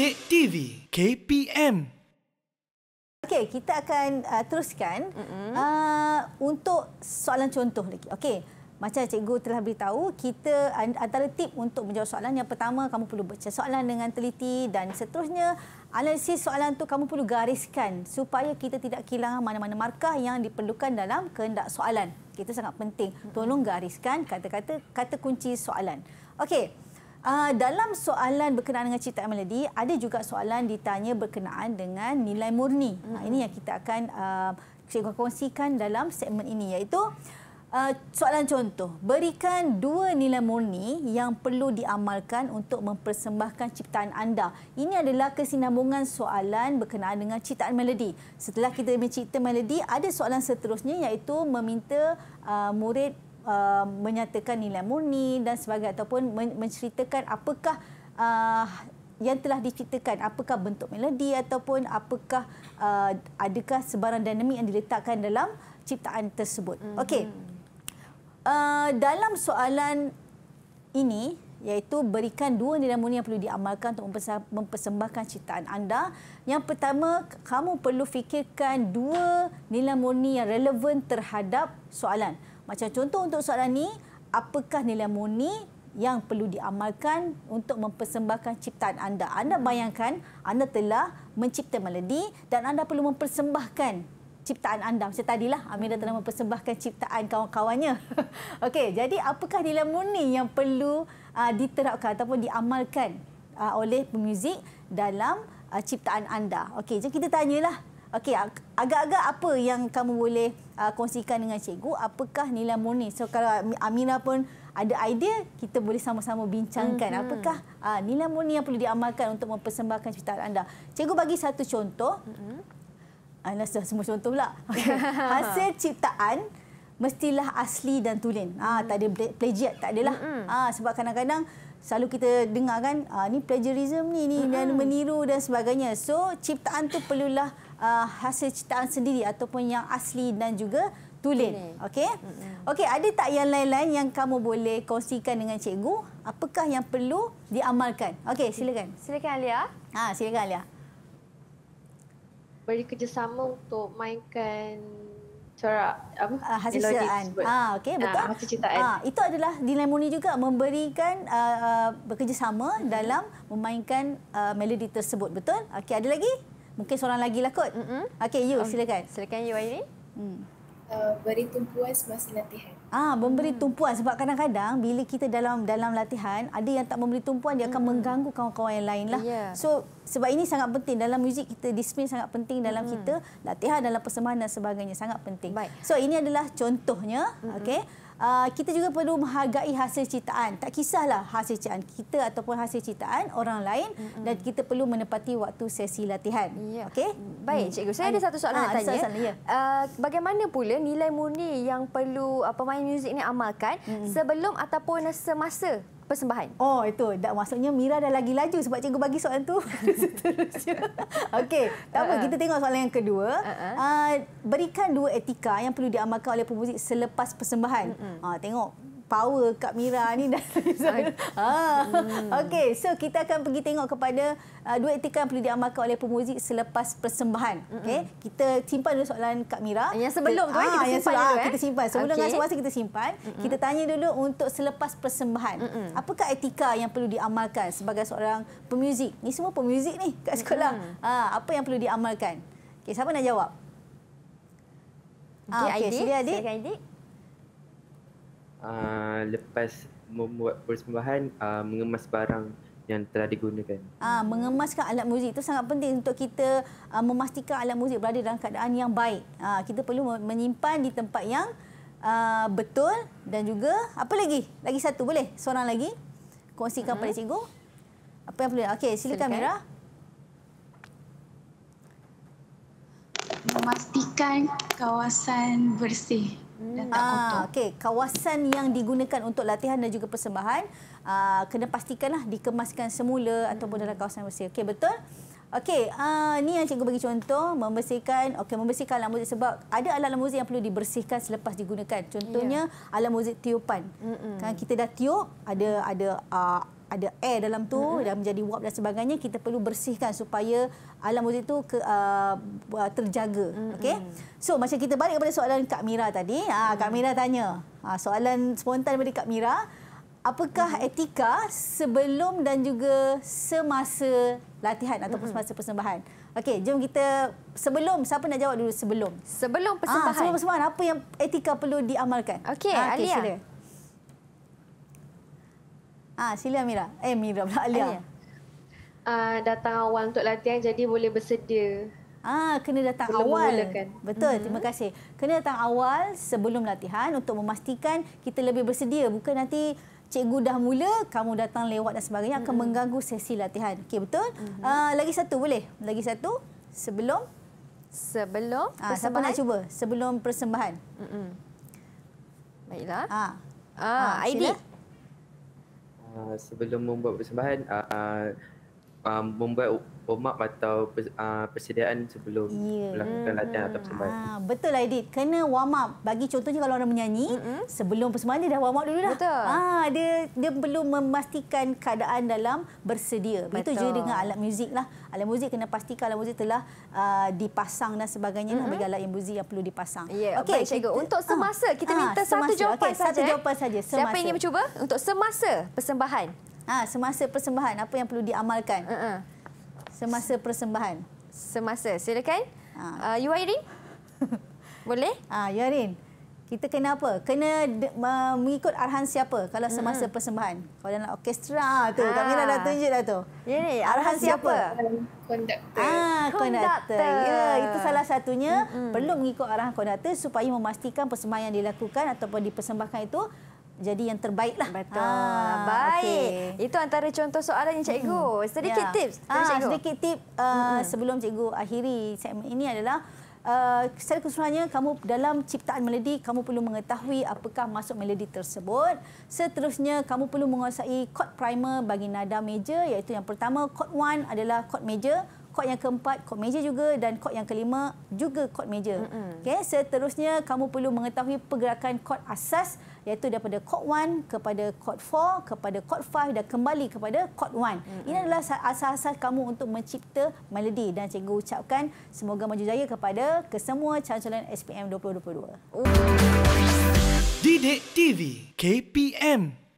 Update TV KPM. Okay, kita akan uh, teruskan mm-hmm. uh, untuk soalan contoh lagi. Okay, macam cikgu telah beritahu, kita antara tip untuk menjawab soalan yang pertama kamu perlu baca soalan dengan teliti dan seterusnya analisis soalan tu kamu perlu gariskan supaya kita tidak kehilangan mana-mana markah yang diperlukan dalam kehendak soalan. Itu sangat penting. Tolong gariskan kata-kata kata kunci soalan. Okey. Uh, dalam soalan berkenaan dengan cipta Melody ada juga soalan ditanya berkenaan dengan nilai murni. Mm -hmm. Ini yang kita akan uh, ah, saya kongsikan dalam segmen ini iaitu uh, soalan contoh. Berikan dua nilai murni yang perlu diamalkan untuk mempersembahkan ciptaan anda. Ini adalah kesinambungan soalan berkenaan dengan cipta Melody. Setelah kita mencipta Melody ada soalan seterusnya iaitu meminta uh, murid uh, menyatakan nilai murni dan sebagainya ataupun men- menceritakan apakah uh, yang telah diciptakan apakah bentuk melodi ataupun apakah uh, adakah sebarang dinamik yang diletakkan dalam ciptaan tersebut. Mm-hmm. Okey. Uh, dalam soalan ini iaitu berikan dua nilai murni yang perlu diamalkan untuk mempersembahkan ciptaan anda. Yang pertama, kamu perlu fikirkan dua nilai murni yang relevan terhadap soalan. Macam contoh untuk soalan ni, apakah nilai murni yang perlu diamalkan untuk mempersembahkan ciptaan anda? Anda bayangkan anda telah mencipta melodi dan anda perlu mempersembahkan ciptaan anda. Macam tadilah Amira telah mempersembahkan ciptaan kawan-kawannya. Okey, jadi apakah nilai murni yang perlu uh, diterapkan ataupun diamalkan uh, oleh pemuzik dalam uh, ciptaan anda? Okey, jadi kita tanyalah. Okey, agak-agak apa yang kamu boleh uh, kongsikan dengan cikgu apakah nilai murni. So kalau Amira pun ada idea, kita boleh sama-sama bincangkan hmm apakah uh, nilai murni yang perlu diamalkan untuk mempersembahkan ciptaan anda. Cikgu bagi satu contoh. Mm-hmm. Anas ah, dah semua contoh pula. Okay. Hasil ciptaan mestilah asli dan tulen. Ah mhm. tak ada plagiat, tak adalah. Mhm. Ah sebab kadang-kadang selalu kita dengar kan ah ni plagiarism ni ni mhm. dan meniru dan sebagainya. So ciptaan tu perlulah uh, hasil ciptaan sendiri ataupun yang asli dan juga tulen. Okey. Okey, ada tak yang lain-lain yang kamu boleh kongsikan dengan cikgu? Apakah yang perlu diamalkan? Okey, silakan. Silakan Alia. Ha, silakan Alia. Beri kerjasama untuk mainkan Cara apa? Ah, ah, ah, hasil ciptaan. Ah, okay, betul. Ha, ha, itu adalah nilai murni juga memberikan uh, bekerjasama hmm. dalam memainkan uh, melodi tersebut, betul? Okay, ada lagi? Mungkin seorang lagi lah kot. Mm-hmm. Okay, you um, silakan. Silakan you, Aini. Hmm. Uh, beri tumpuan semasa latihan. Ah, memberi tumpuan sebab kadang-kadang bila kita dalam dalam latihan ada yang tak memberi tumpuan dia akan mengganggu kawan-kawan yang lain lah. Yeah. So sebab ini sangat penting dalam muzik kita disiplin sangat penting dalam kita latihan dalam persembahan dan sebagainya sangat penting. Baik. So ini adalah contohnya, mm-hmm. okay. Ah, kita juga perlu menghargai hasil ciptaan. Tak kisahlah hasil ciptaan kita ataupun hasil ciptaan orang lain mm-hmm. dan kita perlu menepati waktu sesi latihan. Yeah. okay. Baik, mm. cikgu. Saya An- ada satu soalan ha, nak tanya. Soalan, yeah. Ya. uh, bagaimana pula nilai murni yang perlu uh, pemain muzik ini amalkan mm-hmm. sebelum ataupun semasa persembahan. Oh, itu. Dan maksudnya Mira dah lagi laju sebab cikgu bagi soalan tu. Okey, tak apa. Uh -uh. Kita tengok soalan yang kedua. Uh -uh. Uh, berikan dua etika yang perlu diamalkan oleh pemuzik selepas persembahan. Uh -uh. Uh, tengok, power Kak Mira ni dah ha. hmm. Okey, so kita akan pergi tengok kepada uh, ah, dua etika yang perlu diamalkan oleh pemuzik selepas persembahan. Okey, kita simpan dulu soalan Kak Mira. Ah, yang sebelum tu eh, ah, kita simpan yang sebelum, dulu. Ah, eh. Kita simpan. Sebelum okay. dengan semasa kita simpan. Mm-mm. Kita tanya dulu untuk selepas persembahan. Mm-mm. Apakah etika yang perlu diamalkan sebagai seorang pemuzik? Ni semua pemuzik ni kat sekolah. Ha, apa yang perlu diamalkan? Okey, siapa nak jawab? Okey, ah, okay. Adik. Silakan Adik. Ah, lepas membuat persembahan uh, mengemas barang yang telah digunakan. Ah uh, mengemaskan alat muzik itu sangat penting untuk kita uh, memastikan alat muzik berada dalam keadaan yang baik. Uh, kita perlu menyimpan di tempat yang uh, betul dan juga apa lagi? Lagi satu boleh? Seorang lagi? Kongsikan uh-huh. pada cikgu. Apa yang perlu? Okey, silakan, silakan Mira. memastikan kawasan bersih dan tak ah, okay, kawasan yang digunakan untuk latihan dan juga persembahan ah, kena pastikanlah dikemaskan semula hmm. ataupun dalam kawasan bersih. Okay, betul? Okey, ah, ni yang cikgu bagi contoh membersihkan okey membersihkan alat muzik sebab ada alat muzik yang perlu dibersihkan selepas digunakan. Contohnya yeah. alat muzik tiupan. Mm -mm. Kan kita dah tiup, ada ada ah, ada air dalam tu mm-hmm. dan menjadi wap dan sebagainya kita perlu bersihkan supaya alam muzik itu ke, uh, uh terjaga mm-hmm. okey so macam kita balik kepada soalan Kak Mira tadi ha, mm-hmm. Kak Mira tanya ha, soalan spontan daripada Kak Mira apakah mm-hmm. etika sebelum dan juga semasa latihan ataupun mm-hmm. semasa persembahan okey jom kita sebelum siapa nak jawab dulu sebelum sebelum ah, persembahan ha, sebelum persembahan apa yang etika perlu diamalkan okey ha, okay, Alia. Sila. Ah, sila Mira. Eh Mira pula Alia. Ah, datang awal untuk latihan jadi boleh bersedia. Ah, kena datang sebelum awal. Memulakan. Betul, hmm. terima kasih. Kena datang awal sebelum latihan untuk memastikan kita lebih bersedia bukan nanti cikgu dah mula, kamu datang lewat dan sebagainya hmm. mengganggu sesi latihan. Okey, betul? Hmm. Ah, lagi satu boleh? Lagi satu sebelum sebelum ah, siapa nak cuba? Sebelum persembahan. Hmm. Baiklah. Ah. Ah, ah ID. Sila. Ah, sebelum membuat persembahan uh, um, membuat warm up atau uh, persediaan sebelum yeah. melakukan latihan atau persembahan. Ha, ah, betul lah Edith. Kena warm up. Bagi contohnya kalau orang menyanyi, mm-hmm. sebelum persembahan dia dah warm up dulu dah. Betul. Ah dia, dia belum memastikan keadaan dalam bersedia. Begitu juga dengan alat muzik lah. Alat muzik kena pastikan alat muzik telah uh, dipasang dan sebagainya. Mm-hmm. Lah, bagi alat muzik yang perlu dipasang. Yeah. Okay, Baik cikgu, untuk ah, semasa ha, kita minta ha, satu jawapan okay, saja. Satu jawapan saja. Siapa ingin mencuba? Untuk semasa persembahan. Ha, semasa persembahan apa yang perlu diamalkan? Uh -uh. Semasa persembahan. Semasa. Silakan. Ah, uh, Yuairin. Boleh? Ah, uh, Yuairin. Kita kena apa? Kena uh, mengikut arahan siapa kalau hmm, semasa hmm. persembahan. Kalau dalam orkestra tu, ha. Ah. kami dah tunjuk dah tu. Ya, ya, ya. ni, arahan siapa? Konduktor. Ah, konduktor. Ya, itu salah satunya hmm. hmm. perlu mengikut arahan konduktor supaya memastikan persembahan yang dilakukan ataupun dipersembahkan itu jadi yang terbaik lah. Betul. Ha, baik. Okay. Itu antara contoh soalan yang cikgu. Sedikit ya. tips. Ha, cikgu. Sedikit tips uh, -hmm. sebelum cikgu akhiri segmen ini adalah Uh, secara keseluruhannya, kamu dalam ciptaan melodi, kamu perlu mengetahui apakah masuk melodi tersebut. Seterusnya, kamu perlu menguasai chord primer bagi nada major, iaitu yang pertama, chord one adalah chord major. Chord yang keempat, chord major juga. Dan chord yang kelima, juga chord major. Mm -hmm. okay, seterusnya, kamu perlu mengetahui pergerakan chord asas iaitu daripada court 1 kepada court 4 kepada court 5 dan kembali kepada court 1. Mm -hmm. Ini adalah asas-asas kamu untuk mencipta melodi dan cikgu ucapkan semoga maju jaya kepada kesemua calon-calon SPM 2022. Didik TV KPM